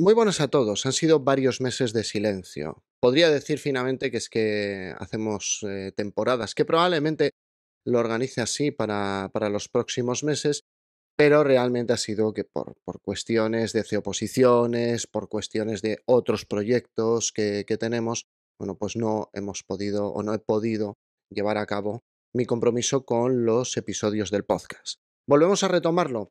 Muy buenas a todos. Han sido varios meses de silencio. Podría decir finalmente que es que hacemos eh, temporadas, que probablemente lo organice así para, los próximos meses, pero realmente ha sido que por, cuestiones de ceoposiciones, por cuestiones de otros proyectos que, que tenemos, bueno, pues no hemos podido o no he podido llevar a cabo mi compromiso con los episodios del podcast. Volvemos a retomarlo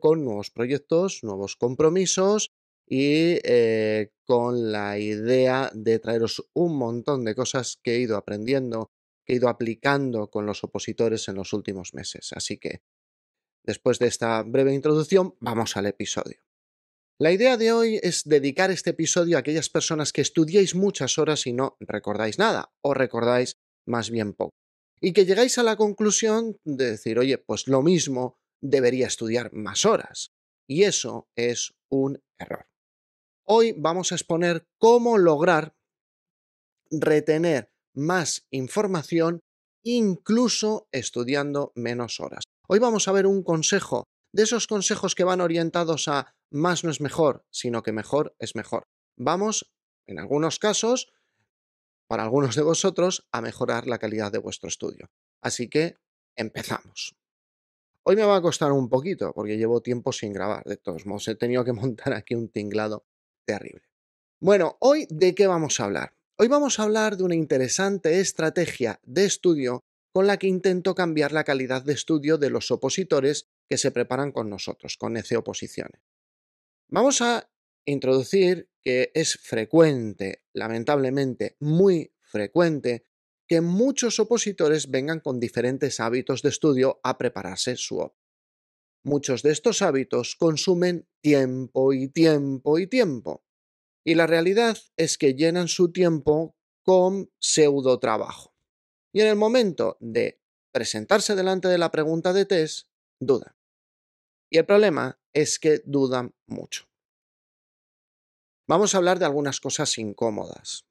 con nuevos proyectos, nuevos compromisos y eh, con la idea de traeros un montón de cosas que he ido aprendiendo, que he ido aplicando con los opositores en los últimos meses. Así que, después de esta breve introducción, vamos al episodio. La idea de hoy es dedicar este episodio a aquellas personas que estudiáis muchas horas y no recordáis nada, o recordáis más bien poco, y que llegáis a la conclusión de decir, oye, pues lo mismo debería estudiar más horas. Y eso es un error. Hoy vamos a exponer cómo lograr retener más información incluso estudiando menos horas. Hoy vamos a ver un consejo, de esos consejos que van orientados a más no es mejor, sino que mejor es mejor. Vamos, en algunos casos, para algunos de vosotros, a mejorar la calidad de vuestro estudio. Así que empezamos. Hoy me va a costar un poquito porque llevo tiempo sin grabar, de todos modos he tenido que montar aquí un tinglado terrible. Bueno, hoy de qué vamos a hablar? Hoy vamos a hablar de una interesante estrategia de estudio con la que intento cambiar la calidad de estudio de los opositores que se preparan con nosotros, con EC Oposiciones. Vamos a introducir que es frecuente, lamentablemente muy frecuente, que muchos opositores vengan con diferentes hábitos de estudio a prepararse su oposición. Muchos de estos hábitos consumen tiempo y tiempo y tiempo. Y la realidad es que llenan su tiempo con pseudo trabajo. Y en el momento de presentarse delante de la pregunta de test, dudan. Y el problema es que dudan mucho. Vamos a hablar de algunas cosas incómodas.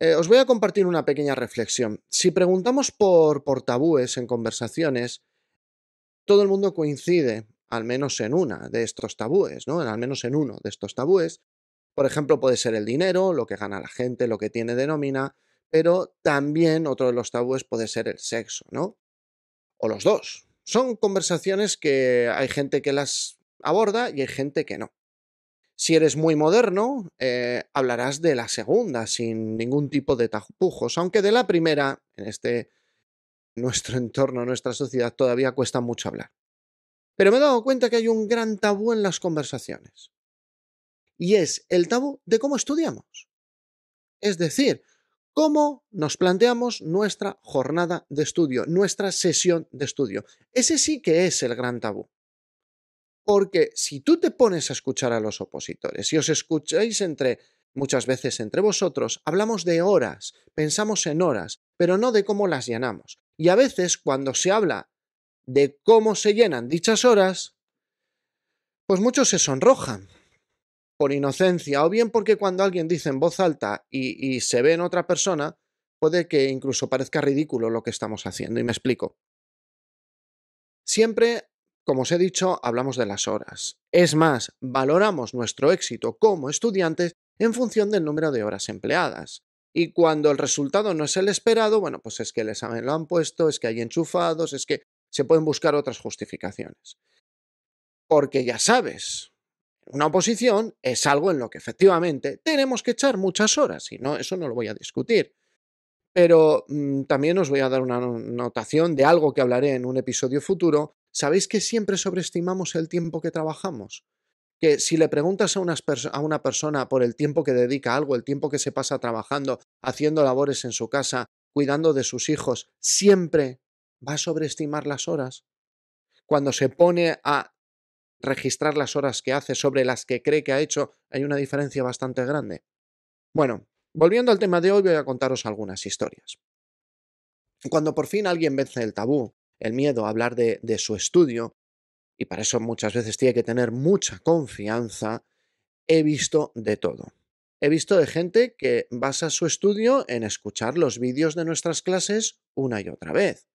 Eh, os voy a compartir una pequeña reflexión. Si preguntamos por, por tabúes en conversaciones, todo el mundo coincide, al menos en una de estos tabúes, ¿no? Al menos en uno de estos tabúes. Por ejemplo, puede ser el dinero, lo que gana la gente, lo que tiene de nómina, pero también otro de los tabúes puede ser el sexo, ¿no? O los dos. Son conversaciones que hay gente que las aborda y hay gente que no. Si eres muy moderno, eh, hablarás de la segunda sin ningún tipo de tapujos, aunque de la primera, en este nuestro entorno, nuestra sociedad, todavía cuesta mucho hablar. Pero me he dado cuenta que hay un gran tabú en las conversaciones. Y es el tabú de cómo estudiamos. Es decir, cómo nos planteamos nuestra jornada de estudio, nuestra sesión de estudio. Ese sí que es el gran tabú. Porque si tú te pones a escuchar a los opositores, si os escucháis entre muchas veces entre vosotros, hablamos de horas, pensamos en horas, pero no de cómo las llenamos. Y a veces cuando se habla de cómo se llenan dichas horas, pues muchos se sonrojan por inocencia o bien porque cuando alguien dice en voz alta y, se ve en otra persona, puede que incluso parezca ridículo lo que estamos haciendo. Y me explico. Siempre, como os he dicho, hablamos de las horas. Es más, valoramos nuestro éxito como estudiantes en función del número de horas empleadas y cuando el resultado no es el esperado, bueno, pues es que el examen lo han puesto, es que hay enchufados, es que se pueden buscar otras justificaciones. Porque ya sabes, una oposición es algo en lo que efectivamente tenemos que echar muchas horas, y no, eso no lo voy a discutir. Pero mm, también os voy a dar una notación de algo que hablaré en un episodio futuro. Sabéis que siempre sobreestimamos el tiempo que trabajamos que si le preguntas a, una persona por el tiempo que dedica a algo, el tiempo que se pasa trabajando, haciendo labores en su casa, cuidando de sus hijos, siempre va a sobreestimar las horas. Cuando se pone a registrar las horas que hace sobre las que cree que ha hecho, hay una diferencia bastante grande. Bueno, volviendo al tema de hoy, voy a contaros algunas historias. Cuando por fin alguien vence el tabú, el miedo a hablar de su estudio, y para eso muchas veces tiene que tener mucha confianza, he visto de todo. He visto de gente que basa su estudio en escuchar los vídeos de nuestras clases una y otra vez,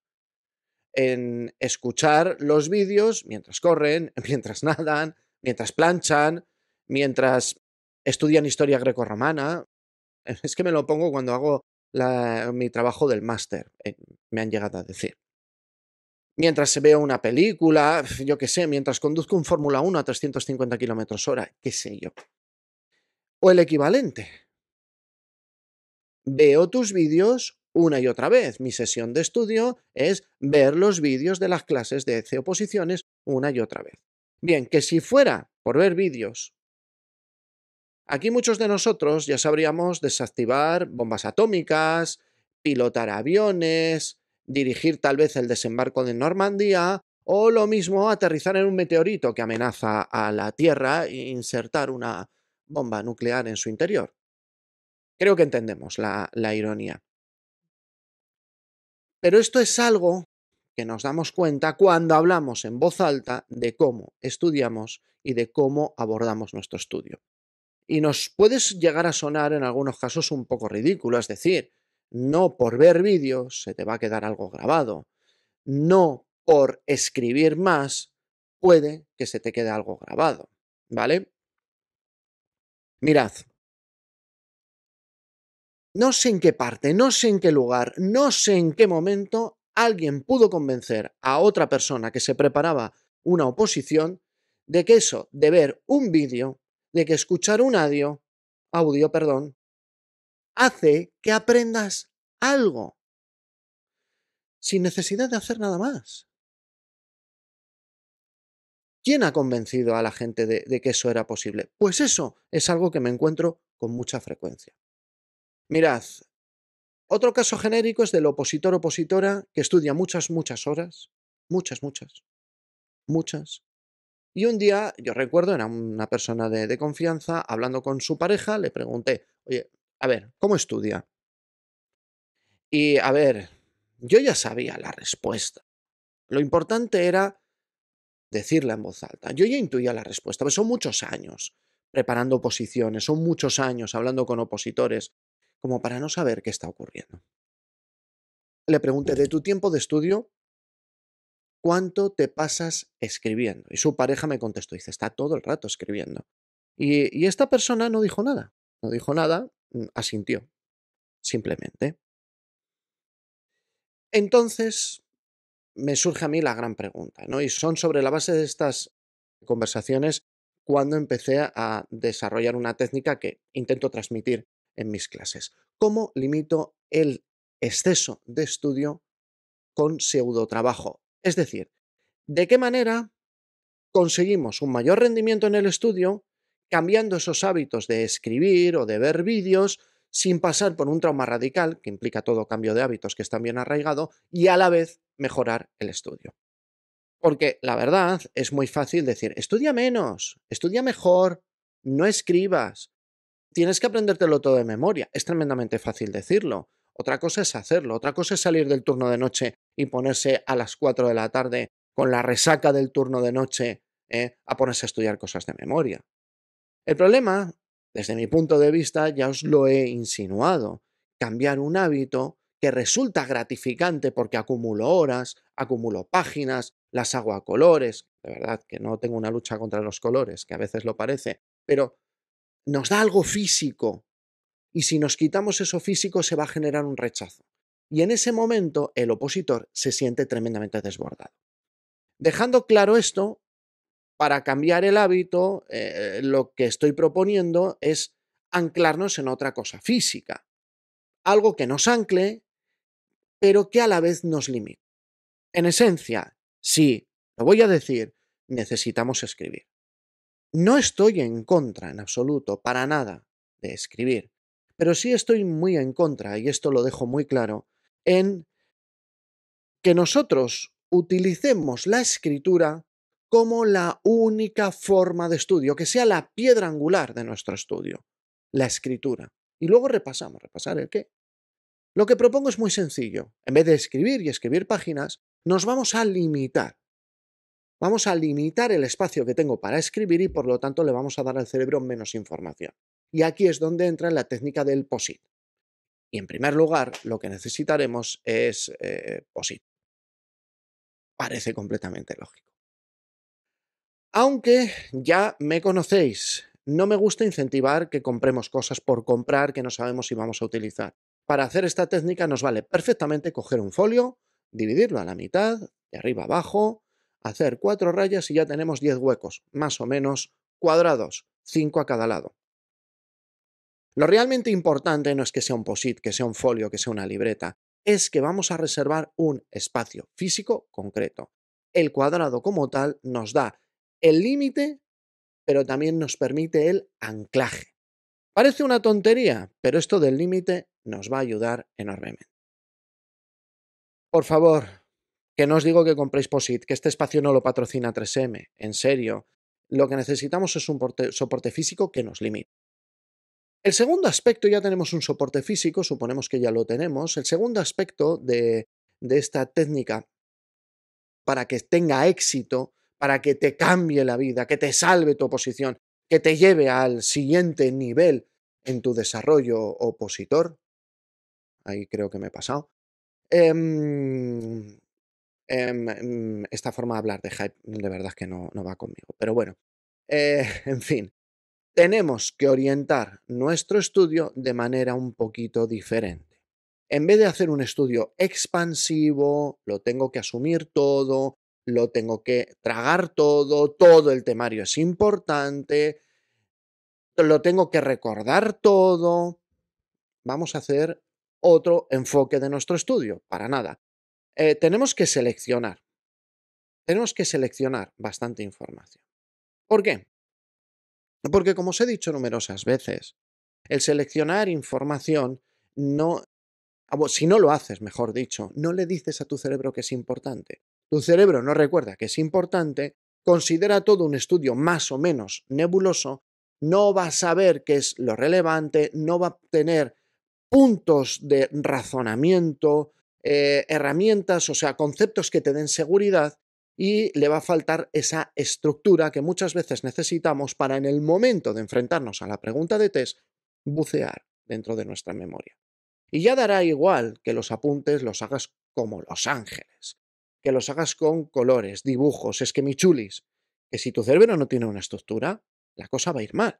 en escuchar los vídeos mientras corren, mientras nadan, mientras planchan, mientras estudian historia grecorromana. Es que me lo pongo cuando hago mi trabajo del máster, eh, me han llegado a decir mientras se vea una película, yo qué sé, mientras conduzco un Fórmula 1 a 350 kilómetros hora, qué sé yo. O el equivalente. Veo tus vídeos una y otra vez. Mi sesión de estudio es ver los vídeos de las clases de ce oposiciones una y otra vez. Bien, que si fuera por ver vídeos, aquí muchos de nosotros ya sabríamos desactivar bombas atómicas, pilotar aviones, dirigir tal vez el desembarco de Normandía o lo mismo aterrizar en un meteorito que amenaza a la Tierra e insertar una bomba nuclear en su interior. Creo que entendemos la, la ironía. Pero esto es algo que nos damos cuenta cuando hablamos en voz alta de cómo estudiamos y de cómo abordamos nuestro estudio. Y nos puedes llegar a sonar en algunos casos un poco ridículo, es decir, no por ver vídeos, se te va a quedar algo grabado, no por escribir más, puede que se te quede algo grabado, ¿vale? Mirad, no sé en qué parte, no sé en qué lugar, no sé en qué momento alguien pudo convencer a otra persona que se preparaba una oposición de que eso de ver un vídeo, de que escuchar un audio, audio, perdón, hace que aprendas algo, sin necesidad de hacer nada más. ¿Quién ha convencido a la gente de, que eso era posible? Pues eso es algo que me encuentro con mucha frecuencia. Mirad, otro caso genérico es del opositor opositora que estudia muchas, muchas horas, muchas, muchas, muchas. Y un día, yo recuerdo, era una persona de, de confianza, hablando con su pareja, le pregunté, oye, a ver, ¿cómo estudia? Y a ver, yo ya sabía la respuesta. Lo importante era decirla en voz alta. Yo ya intuía la respuesta, pero pues son muchos años preparando oposiciones, son muchos años hablando con opositores, como para no saber qué está ocurriendo. Le pregunté, ¿de tu tiempo de estudio cuánto te pasas escribiendo? Y su pareja me contestó, dice, está todo el rato escribiendo. y esta persona no dijo nada, no dijo nada, Mm, asintió, simplemente. Entonces, me surge a mí la gran pregunta, ¿no? Y son sobre la base de estas conversaciones cuando empecé a desarrollar una técnica que intento transmitir en mis clases. ¿Cómo limito el exceso de estudio con pseudotrabajo? Es decir, ¿de qué manera conseguimos un mayor rendimiento en el estudio cambiando esos hábitos de escribir o de ver vídeos sin pasar por un trauma radical, que implica todo cambio de hábitos que están bien arraigado, y a la vez mejorar el estudio. Porque la verdad es muy fácil decir, estudia menos, estudia mejor, no escribas, tienes que aprendértelo todo de memoria. Es tremendamente fácil decirlo. Otra cosa es hacerlo, otra cosa es salir del turno de noche y ponerse a las 4 de la tarde con la resaca del turno de noche eh, a ponerse a estudiar cosas de memoria. El problema, desde mi punto de vista, ya os lo he insinuado, cambiar un hábito que resulta gratificante porque acumulo horas, acumulo páginas, las hago a colores, de verdad que no tengo una lucha contra los colores, que a veces lo parece, pero nos da algo físico y si nos quitamos eso físico se va a generar un rechazo. Y en ese momento el opositor se siente tremendamente desbordado. Dejando claro esto, para cambiar el hábito, eh, eh, lo que estoy proponiendo es anclarnos en otra cosa física, algo que nos ancle, pero que a la vez nos limite. En esencia, sí, lo voy a decir, necesitamos escribir. No estoy en contra en absoluto, para nada, de escribir, pero sí estoy muy en contra, y esto lo dejo muy claro, en que nosotros utilicemos la escritura como la única forma de estudio, que sea la piedra angular de nuestro estudio, la escritura. Y luego repasamos, repasar el qué. Lo que propongo es muy sencillo. En vez de escribir y escribir páginas, nos vamos a limitar. Vamos a limitar el espacio que tengo para escribir y por lo tanto le vamos a dar al cerebro menos información. Y aquí es donde entra la técnica del POSIT. Y en primer lugar, lo que necesitaremos es eh, POSIT. Parece completamente lógico. Aunque ya me conocéis, no me gusta incentivar que compremos cosas por comprar que no sabemos si vamos a utilizar. Para hacer esta técnica nos vale perfectamente coger un folio, dividirlo a la mitad, de arriba abajo, hacer cuatro rayas y ya tenemos diez huecos, más o menos cuadrados, cinco a cada lado. Lo realmente importante no es que sea un POSIT, que sea un folio, que sea una libreta, es que vamos a reservar un espacio físico concreto. El cuadrado como tal nos da el límite, pero también nos permite el anclaje. Parece una tontería, pero esto del límite nos va a ayudar enormemente. Por favor, que no os digo que compréis POSIT, que este espacio no lo patrocina 3M, en serio. Lo que necesitamos es un soporte físico que nos limite. El segundo aspecto, ya tenemos un soporte físico, suponemos que ya lo tenemos. El segundo aspecto de, de esta técnica para que tenga éxito para que te cambie la vida, que te salve tu oposición, que te lleve al siguiente nivel en tu desarrollo opositor. Ahí creo que me he pasado. Em, em, em, esta forma de hablar de hype de verdad es que no, no va conmigo. Pero bueno, eh, en fin, tenemos que orientar nuestro estudio de manera un poquito diferente. En vez de hacer un estudio expansivo, lo tengo que asumir todo, lo tengo que tragar todo, todo el temario es importante, lo tengo que recordar todo. Vamos a hacer otro enfoque de nuestro estudio, para nada. Eh, tenemos que seleccionar, tenemos que seleccionar bastante información. ¿Por qué? Porque como os he dicho numerosas veces, el seleccionar información no, si no lo haces, mejor dicho, no le dices a tu cerebro que es importante tu cerebro no recuerda que es importante, considera todo un estudio más o menos nebuloso, no va a saber qué es lo relevante, no va a tener puntos de razonamiento, eh, herramientas, o sea, conceptos que te den seguridad y le va a faltar esa estructura que muchas veces necesitamos para en el momento de enfrentarnos a la pregunta de test, bucear dentro de nuestra memoria. Y ya dará igual que los apuntes los hagas como los ángeles que los hagas con colores, dibujos, es que mi chulis, que si tu cerebro no tiene una estructura, la cosa va a ir mal.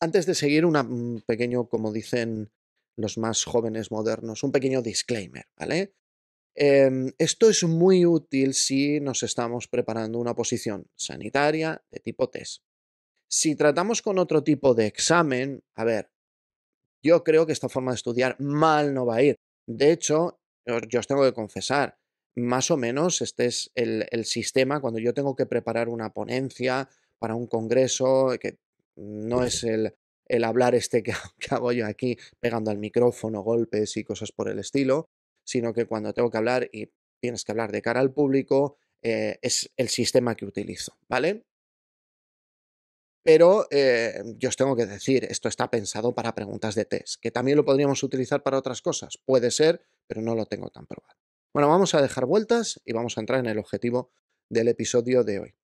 Antes de seguir, un mm, pequeño, como dicen los más jóvenes modernos, un pequeño disclaimer, ¿vale? Em, esto es muy útil si nos estamos preparando una posición sanitaria de tipo test. Si tratamos con otro tipo de examen, a ver, yo creo que esta forma de estudiar mal no va a ir. De hecho, yo os tengo que confesar, más o menos este es el, sistema cuando yo tengo que preparar una ponencia para un congreso, que no es el, hablar este que, hago yo aquí pegando al micrófono, golpes y cosas por el estilo, sino que cuando tengo que hablar y tienes que hablar de cara al público, eh, es el sistema que utilizo, ¿vale? Pero eh, yo os tengo que decir, esto está pensado para preguntas de test, que también lo podríamos utilizar para otras cosas. Puede ser pero no lo tengo tan probado. Bueno, vamos a dejar vueltas y vamos a entrar en el objetivo del episodio de hoy.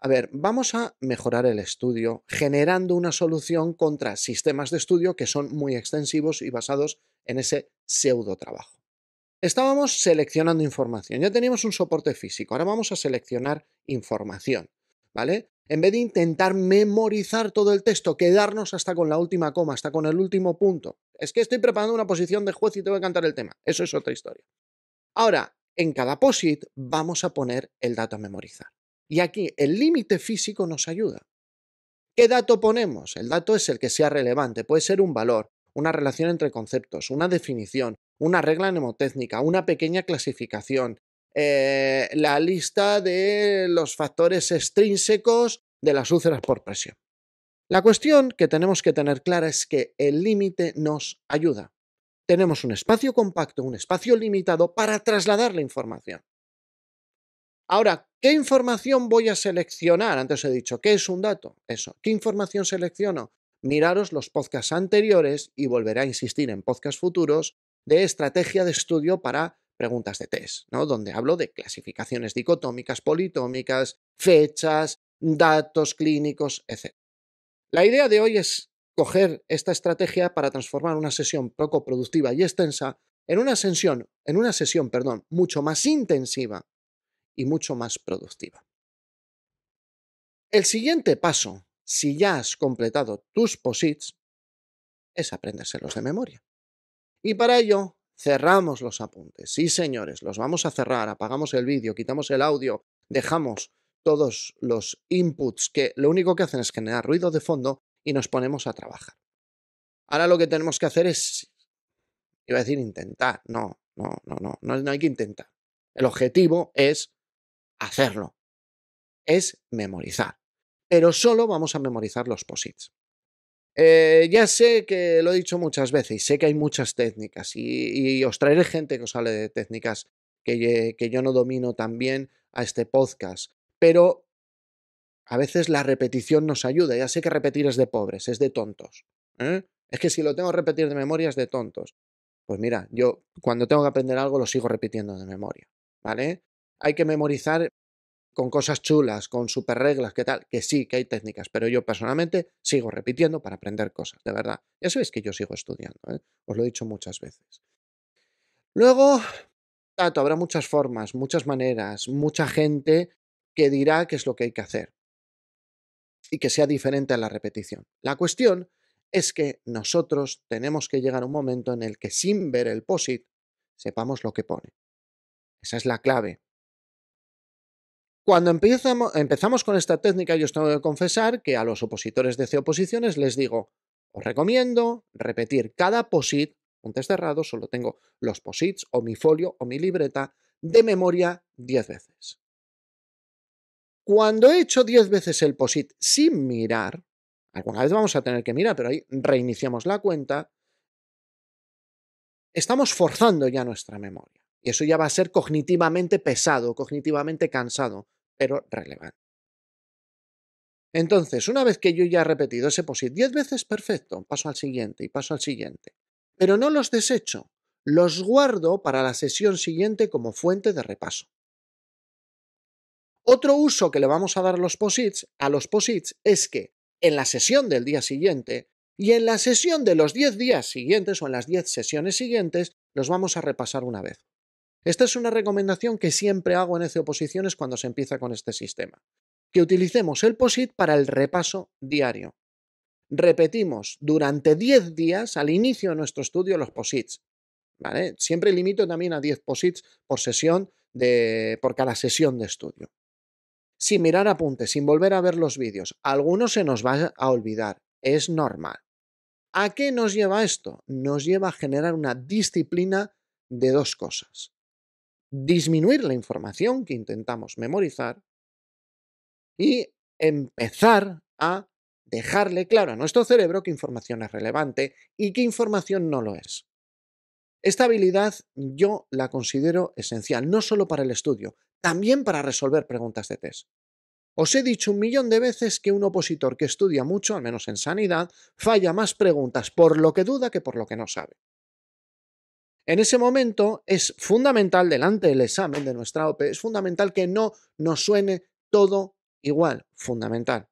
A ver, vamos a mejorar el estudio generando una solución contra sistemas de estudio que son muy extensivos y basados en ese pseudo trabajo. Estábamos seleccionando información, ya teníamos un soporte físico, ahora vamos a seleccionar información, ¿vale? en vez de intentar memorizar todo el texto, quedarnos hasta con la última coma, hasta con el último punto. Es que estoy preparando una posición de juez y tengo que cantar el tema. Eso es otra historia. Ahora, en cada POSIT vamos a poner el dato a memorizar. Y aquí el límite físico nos ayuda. ¿Qué dato ponemos? El dato es el que sea relevante. Puede ser un valor, una relación entre conceptos, una definición, una regla mnemotécnica, una pequeña clasificación, eh, la lista de los factores extrínsecos de las úlceras por presión. La cuestión que tenemos que tener clara es que el límite nos ayuda. Tenemos un espacio compacto, un espacio limitado para trasladar la información. Ahora, ¿qué información voy a seleccionar? Antes he dicho, ¿qué es un dato? Eso. ¿Qué información selecciono? Miraros los podcasts anteriores y volveré a insistir en podcasts futuros de estrategia de estudio para preguntas de test, ¿no? Donde hablo de clasificaciones dicotómicas, politómicas, fechas, datos clínicos, etc. La idea de hoy es coger esta estrategia para transformar una sesión poco productiva y extensa en una sesión, en una sesión, perdón, mucho más intensiva y mucho más productiva. El siguiente paso, si ya has completado tus posits, es aprendérselos de memoria. Y para ello cerramos los apuntes. Sí, señores, los vamos a cerrar, apagamos el vídeo, quitamos el audio, dejamos todos los inputs que lo único que hacen es generar ruido de fondo y nos ponemos a trabajar. Ahora lo que tenemos que hacer es, iba a decir intentar, no, no, no, no, no hay que intentar. El objetivo es hacerlo, es memorizar, pero solo vamos a memorizar los posits. Eh, ya sé que lo he dicho muchas veces y sé que hay muchas técnicas y, os traeré gente que os hable de técnicas que, yo no domino tan bien a este podcast, pero a veces la repetición nos ayuda. Ya sé que repetir es de pobres, es de tontos. ¿eh? Es que si lo tengo que repetir de memoria es de tontos. Pues mira, yo cuando tengo que aprender algo lo sigo repitiendo de memoria, ¿vale? Hay que memorizar con cosas chulas, con super reglas, que tal, que sí, que hay técnicas, pero yo personalmente sigo repitiendo para aprender cosas, de verdad. Ya sabéis que yo sigo estudiando, ¿eh? os lo he dicho muchas veces. Luego, tanto habrá muchas formas, muchas maneras, mucha gente que dirá qué es lo que hay que hacer y que sea diferente a la repetición. La cuestión es que nosotros tenemos que llegar a un momento en el que sin ver el POSIT sepamos lo que pone. Esa es la clave. Cuando empezamos, con esta técnica, yo os tengo que confesar que a los opositores de C oposiciones les digo, os recomiendo repetir cada POSIT, un test cerrado, solo tengo los POSITs o mi folio o mi libreta, de memoria 10 veces. Cuando he hecho 10 veces el POSIT sin mirar, alguna vez vamos a tener que mirar, pero ahí reiniciamos la cuenta, estamos forzando ya nuestra memoria. Y eso ya va a ser cognitivamente pesado, cognitivamente cansado, pero relevante. Entonces, una vez que yo ya he repetido ese POSIT 10 veces, perfecto, paso al siguiente y paso al siguiente. Pero no los desecho, los guardo para la sesión siguiente como fuente de repaso. Otro uso que le vamos a dar a los POSITs, a los POSITs es que en la sesión del día siguiente y en la sesión de los 10 días siguientes o en las 10 sesiones siguientes los vamos a repasar una vez. Esta es una recomendación que siempre hago en ECE Oposiciones cuando se empieza con este sistema. Que utilicemos el POSIT para el repaso diario. Repetimos durante 10 días al inicio de nuestro estudio los POSITs. ¿vale? Siempre limito también a 10 POSITs por sesión, de, por cada sesión de estudio. Sin mirar apuntes, sin volver a ver los vídeos. Algunos se nos va a olvidar. Es normal. ¿A qué nos lleva esto? Nos lleva a generar una disciplina de dos cosas disminuir la información que intentamos memorizar y empezar a dejarle claro a nuestro cerebro qué información es relevante y qué información no lo es. Esta habilidad yo la considero esencial, no solo para el estudio, también para resolver preguntas de test. Os he dicho un millón de veces que un opositor que estudia mucho, al menos en sanidad, falla más preguntas por lo que duda que por lo que no sabe. En ese momento es fundamental, delante del examen de nuestra OPE, es fundamental que no nos suene todo igual, fundamental.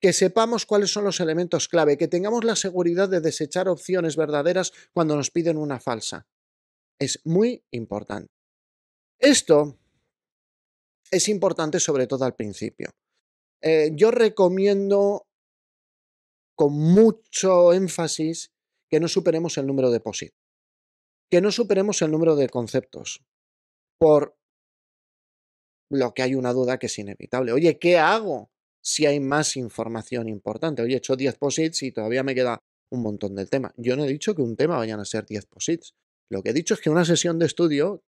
Que sepamos cuáles son los elementos clave, que tengamos la seguridad de desechar opciones verdaderas cuando nos piden una falsa. Es muy importante. Esto es importante sobre todo al principio. Eh, yo recomiendo con mucho énfasis que no superemos el número de POSIT que no superemos el número de conceptos, por lo que hay una duda que es inevitable. Oye, ¿qué hago si hay más información importante? Oye, he hecho 10 posits y todavía me queda un montón del tema. Yo no he dicho que un tema vayan a ser 10 posits. Lo que he dicho es que una sesión de estudio,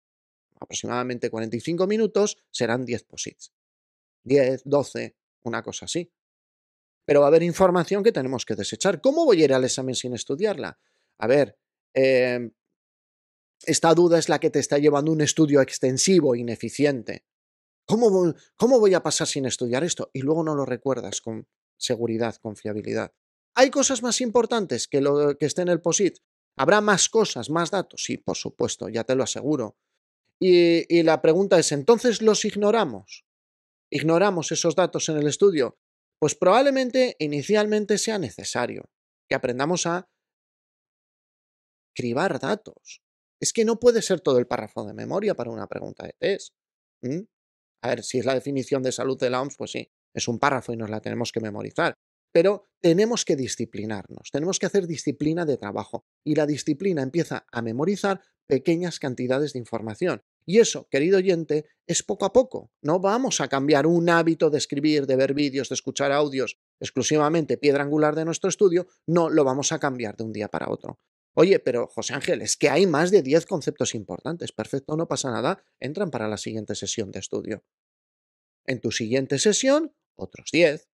aproximadamente 45 minutos, serán 10 posits. 10, 12, una cosa así. Pero va a haber información que tenemos que desechar. ¿Cómo voy a ir al examen sin estudiarla? A ver, eh, esta duda es la que te está llevando un estudio extensivo, ineficiente. ¿Cómo voy, ¿Cómo voy a pasar sin estudiar esto? Y luego no lo recuerdas con seguridad, con fiabilidad. ¿Hay cosas más importantes que lo que esté en el POSIT? ¿Habrá más cosas, más datos? Sí, por supuesto, ya te lo aseguro. y, la pregunta es, ¿entonces los ignoramos? ¿Ignoramos esos datos en el estudio? Pues probablemente inicialmente sea necesario que aprendamos a cribar datos, es que no puede ser todo el párrafo de memoria para una pregunta de test. A ver, si es la definición de salud de la OMS, pues sí, es un párrafo y nos la tenemos que memorizar. Pero tenemos que disciplinarnos, tenemos que hacer disciplina de trabajo. Y la disciplina empieza a memorizar pequeñas cantidades de información. Y eso, querido oyente, es poco a poco. No vamos a cambiar un hábito de escribir, de ver vídeos, de escuchar audios, exclusivamente piedra angular de nuestro estudio, no lo vamos a cambiar de un día para otro. Oye, pero José Ángel, es que hay más de 10 conceptos importantes. Perfecto, no pasa nada. Entran para la siguiente sesión de estudio. En tu siguiente sesión, otros 10.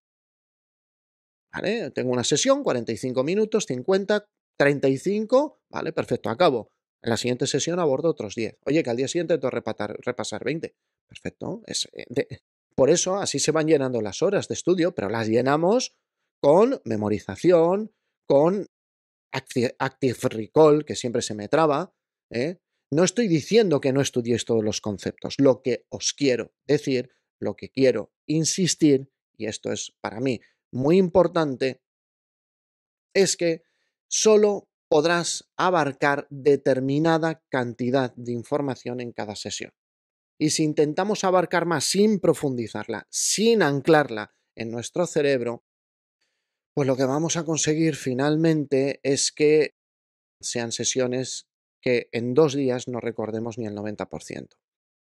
Tengo una sesión, 45 minutos, 50, 35. Vale, perfecto, acabo. En la siguiente sesión abordo otros 10. Oye, que al día siguiente tengo que repasar 20. Perfecto. Eh, por eso así se van llenando las horas de estudio, pero las llenamos con memorización, con Active, Recall, que siempre se me traba, ¿eh? no estoy diciendo que no estudies todos los conceptos. Lo que os quiero decir, lo que quiero insistir, y esto es para mí muy importante, es que solo podrás abarcar determinada cantidad de información en cada sesión. Y si intentamos abarcar más sin profundizarla, sin anclarla en nuestro cerebro, pues lo que vamos a conseguir finalmente es que sean sesiones que en dos días no recordemos ni el 90%.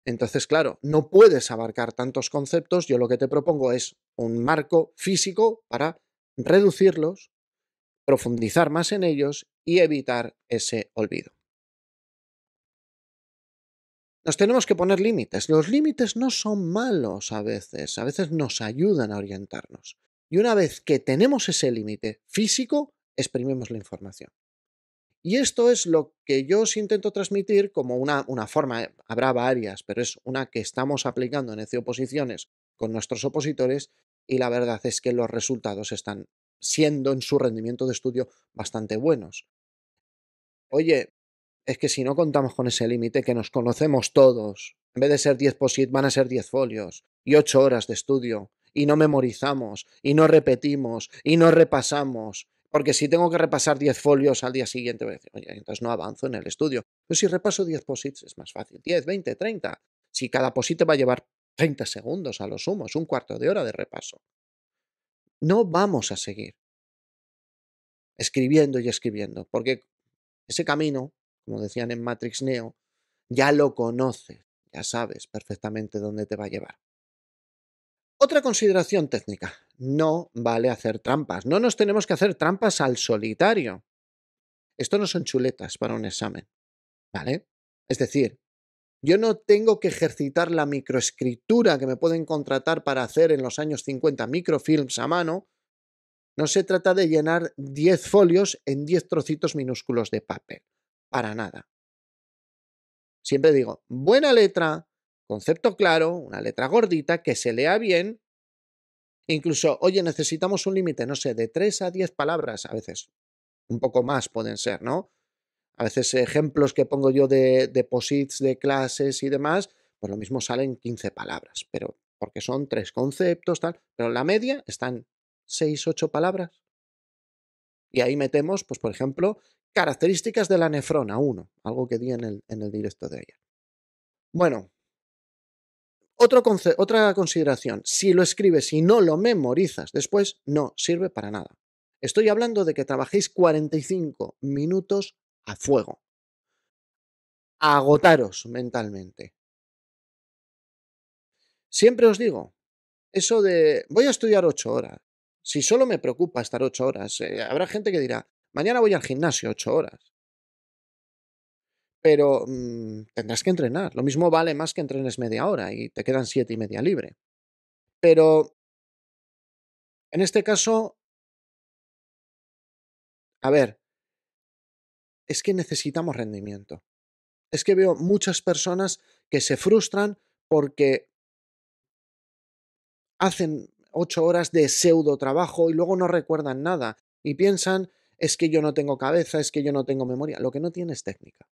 Entonces, claro, no puedes abarcar tantos conceptos. Yo lo que te propongo es un marco físico para reducirlos, profundizar más en ellos y evitar ese olvido. Nos tenemos que poner límites. Los límites no son malos a veces, a veces nos ayudan a orientarnos. Y una vez que tenemos ese límite físico, exprimimos la información. Y esto es lo que yo os intento transmitir como una, forma, eh, habrá varias, pero es una que estamos aplicando en ECE oposiciones con nuestros opositores y la verdad es que los resultados están siendo en su rendimiento de estudio bastante buenos. Oye, es que si no contamos con ese límite que nos conocemos todos, en vez de ser 10 POSIT van a ser 10 folios y 8 horas de estudio y no memorizamos y no repetimos y no repasamos. Porque si tengo que repasar 10 folios al día siguiente, voy a decir, oye, entonces no avanzo en el estudio. Pero pues si repaso 10 posits es más fácil, 10, 20, 30. Si cada posit va a llevar 30 segundos a lo sumo, es un cuarto de hora de repaso. No vamos a seguir escribiendo y escribiendo, porque ese camino, como decían en Matrix Neo, ya lo conoces, ya sabes perfectamente dónde te va a llevar. Otra consideración técnica. No vale hacer trampas. No nos tenemos que hacer trampas al solitario. Esto no son chuletas para un examen. ¿Vale? Es decir, yo no tengo que ejercitar la microescritura que me pueden contratar para hacer en los años 50 microfilms a mano. No se trata de llenar 10 folios en 10 trocitos minúsculos de papel. Para nada. Siempre digo, buena letra, Concepto claro, una letra gordita, que se lea bien. Incluso, oye, necesitamos un límite, no sé, de 3 a 10 palabras a veces. Un poco más pueden ser, ¿no? A veces ejemplos que pongo yo de, de posits, de clases y demás, pues lo mismo salen 15 palabras, pero porque son tres conceptos, tal, pero la media están 6, 8 palabras. Y ahí metemos, pues por ejemplo, características de la nefrona 1, algo que di en el, en el directo de ayer. Bueno, otra consideración, si lo escribes y no lo memorizas después, no sirve para nada. Estoy hablando de que trabajéis 45 minutos a fuego. agotaros mentalmente. Siempre os digo, eso de voy a estudiar 8 horas. Si solo me preocupa estar 8 horas, eh, habrá gente que dirá, mañana voy al gimnasio 8 horas pero mm, tendrás que entrenar. Lo mismo vale más que entrenes media hora y te quedan siete y media libre. Pero en este caso, a ver, es que necesitamos rendimiento. Es que veo muchas personas que se frustran porque hacen ocho horas de pseudo trabajo y luego no recuerdan nada y piensan es que yo no tengo cabeza, es que yo no tengo memoria. Lo que no tienes es técnica.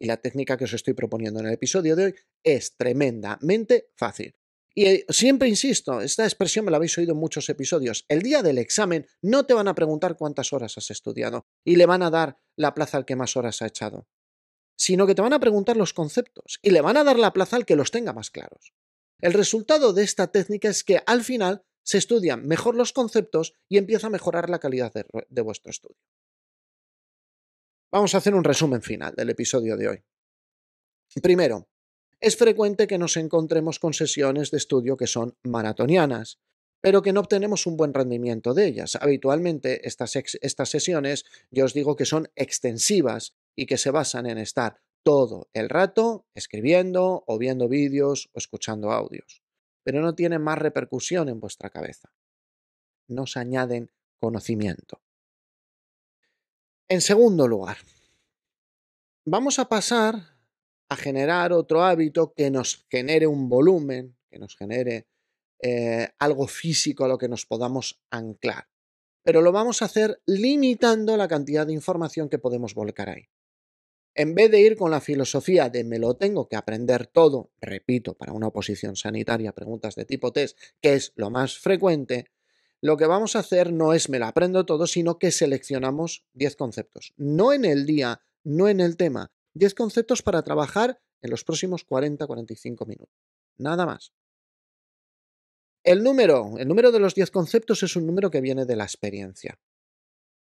Y la técnica que os estoy proponiendo en el episodio de hoy es tremendamente fácil. Y eh, siempre insisto, esta expresión me la habéis oído en muchos episodios. El día del examen no te van a preguntar cuántas horas has estudiado y le van a dar la plaza al que más horas ha echado, sino que te van a preguntar los conceptos y le van a dar la plaza al que los tenga más claros. El resultado de esta técnica es que al final se estudian mejor los conceptos y empieza a mejorar la calidad de, de vuestro estudio. Vamos a hacer un resumen final del episodio de hoy. Primero, es frecuente que nos encontremos con sesiones de estudio que son maratonianas, pero que no obtenemos un buen rendimiento de ellas. Habitualmente estas, sesiones, yo os digo que son extensivas y que se basan en estar todo el rato escribiendo o viendo vídeos o escuchando audios, pero no tienen más repercusión en vuestra cabeza. No se añaden conocimiento. En segundo lugar, vamos a pasar a generar otro hábito que nos genere un volumen, que nos genere eh, algo físico a lo que nos podamos anclar. Pero lo vamos a hacer limitando la cantidad de información que podemos volcar ahí. En vez de ir con la filosofía de me lo tengo que aprender todo, repito, para una oposición sanitaria, preguntas de tipo test, que es lo más frecuente, lo que vamos a hacer no es me la aprendo todo, sino que seleccionamos 10 conceptos. No en el día, no en el tema. 10 conceptos para trabajar en los próximos 40-45 minutos. Nada más. El número, el número de los 10 conceptos es un número que viene de la experiencia.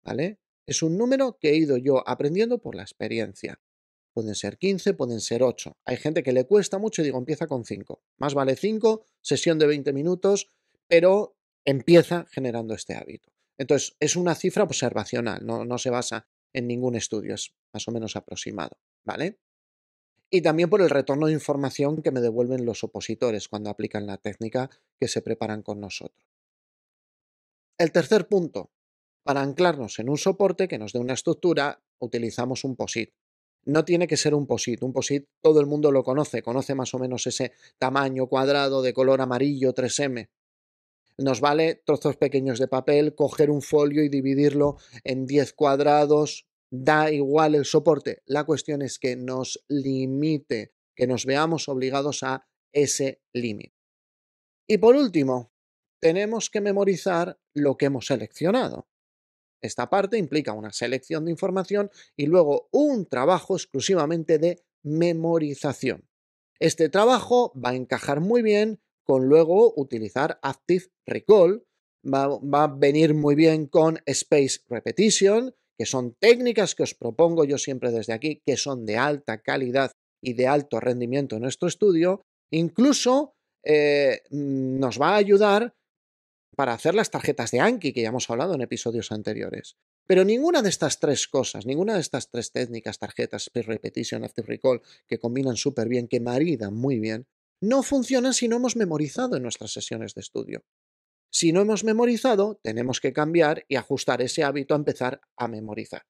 ¿Vale? Es un número que he ido yo aprendiendo por la experiencia. Pueden ser 15, pueden ser 8. Hay gente que le cuesta mucho y digo, empieza con 5. Más vale 5, sesión de 20 minutos, pero empieza generando este hábito. Entonces, es una cifra observacional, no, se basa en ningún estudio, es más o menos aproximado, ¿vale? Y también por el retorno de información que me devuelven los opositores cuando aplican la técnica que se preparan con nosotros. El tercer punto, para anclarnos en un soporte que nos dé una estructura, utilizamos un POSIT. No tiene que ser un POSIT. Un POSIT todo el mundo lo conoce, conoce más o menos ese tamaño cuadrado de color amarillo 3M. Nos vale trozos pequeños de papel, coger un folio y dividirlo en 10 cuadrados, da igual el soporte. La cuestión es que nos limite, que nos veamos obligados a ese límite. Y por último, tenemos que memorizar lo que hemos seleccionado. Esta parte implica una selección de información y luego un trabajo exclusivamente de memorización. Este trabajo va a encajar muy bien con luego utilizar Active Recall. Va, a venir muy bien con Space Repetition, que son técnicas que os propongo yo siempre desde aquí, que son de alta calidad y de alto rendimiento en nuestro estudio. Incluso eh, nos va a ayudar para hacer las tarjetas de Anki, que ya hemos hablado en episodios anteriores. Pero ninguna de estas tres cosas, ninguna de estas tres técnicas, tarjetas, Space Repetition, Active Recall, que combinan súper bien, que maridan muy bien, no funciona si no hemos memorizado en nuestras sesiones de estudio. Si no hemos memorizado, tenemos que cambiar y ajustar ese hábito a empezar a memorizar.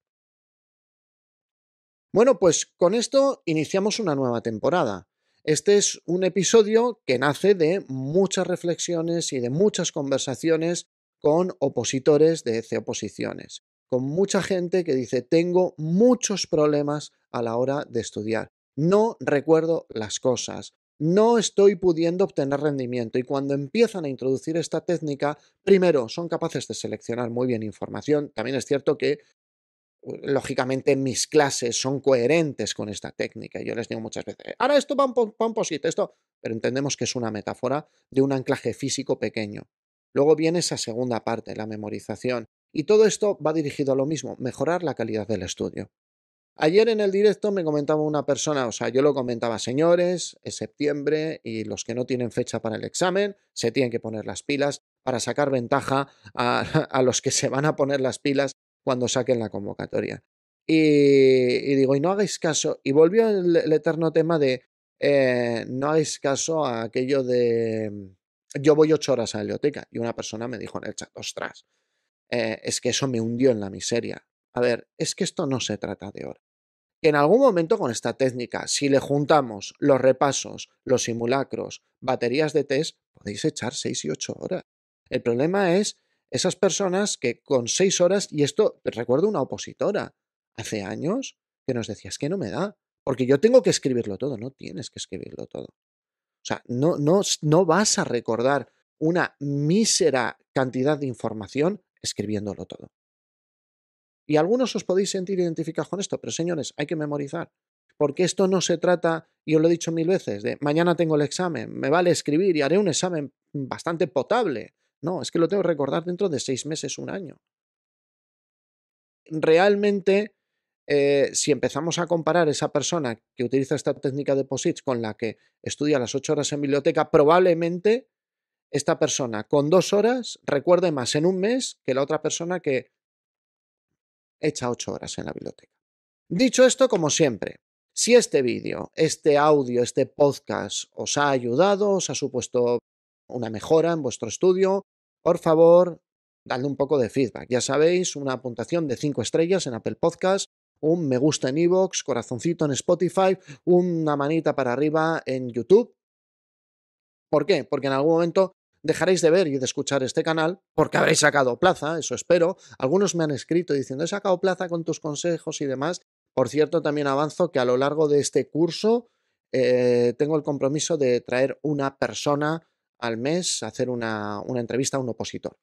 Bueno, pues con esto iniciamos una nueva temporada. Este es un episodio que nace de muchas reflexiones y de muchas conversaciones con opositores de C-oposiciones, con mucha gente que dice, tengo muchos problemas a la hora de estudiar, no recuerdo las cosas, no estoy pudiendo obtener rendimiento. Y cuando empiezan a introducir esta técnica, primero son capaces de seleccionar muy bien información. También es cierto que, lógicamente, mis clases son coherentes con esta técnica. Yo les digo muchas veces, ahora esto va un, va esto, pero entendemos que es una metáfora de un anclaje físico pequeño. Luego viene esa segunda parte, la memorización. Y todo esto va dirigido a lo mismo, mejorar la calidad del estudio. Ayer en el directo me comentaba una persona, o sea, yo lo comentaba, señores, es septiembre y los que no tienen fecha para el examen se tienen que poner las pilas para sacar ventaja a, los que se van a poner las pilas cuando saquen la convocatoria. Y, digo, y no hagáis caso, y volvió el, eterno tema de eh, no hagáis caso a aquello de mm, yo voy ocho horas a la biblioteca. Y una persona me dijo en el chat, ostras, eh, es que eso me hundió en la miseria. A ver, es que esto no se trata de horas que en algún momento con esta técnica, si le juntamos los repasos, los simulacros, baterías de test, podéis echar 6 y 8 horas. El problema es esas personas que con 6 horas, y esto recuerdo una opositora hace años que nos decía, es que no me da, porque yo tengo que escribirlo todo, no tienes que escribirlo todo. O sea, no, no, no vas a recordar una mísera cantidad de información escribiéndolo todo. Y algunos os podéis sentir identificados con esto, pero señores, hay que memorizar. Porque esto no se trata, y os lo he dicho mil veces, de mañana tengo el examen, me vale escribir y haré un examen bastante potable. No, es que lo tengo que recordar dentro de seis meses, un año. Realmente, eh, si empezamos a comparar esa persona que utiliza esta técnica de POSITS con la que estudia las ocho horas en biblioteca, probablemente esta persona con dos horas recuerde más en un mes que la otra persona que hecha ocho horas en la biblioteca. Dicho esto, como siempre, si este vídeo, este audio, este podcast os ha ayudado, os ha supuesto una mejora en vuestro estudio, por favor, dadle un poco de feedback. Ya sabéis, una puntuación de cinco estrellas en Apple Podcast, un me gusta en iVoox, corazoncito en Spotify, una manita para arriba en YouTube. ¿Por qué? Porque en algún momento dejaréis de ver y de escuchar este canal porque habréis sacado plaza, eso espero. Algunos me han escrito diciendo, he sacado plaza con tus consejos y demás. Por cierto, también avanzo que a lo largo de este curso eh, tengo el compromiso de traer una persona al mes, hacer una, entrevista a un opositor.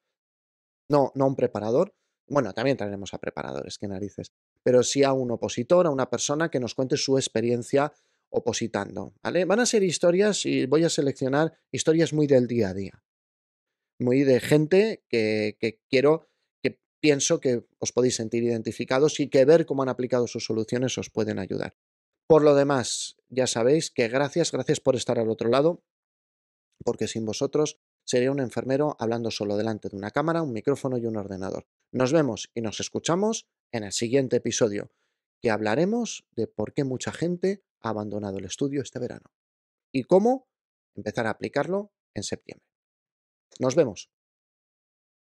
No, no a un preparador. Bueno, también traeremos a preparadores, qué narices. Pero sí a un opositor, a una persona que nos cuente su experiencia opositando. ¿vale? Van a ser historias y voy a seleccionar historias muy del día a día muy de gente que, que quiero, que pienso que os podéis sentir identificados y que ver cómo han aplicado sus soluciones os pueden ayudar. Por lo demás, ya sabéis que gracias, gracias por estar al otro lado, porque sin vosotros sería un enfermero hablando solo delante de una cámara, un micrófono y un ordenador. Nos vemos y nos escuchamos en el siguiente episodio, que hablaremos de por qué mucha gente ha abandonado el estudio este verano y cómo empezar a aplicarlo en septiembre. Nos vemos.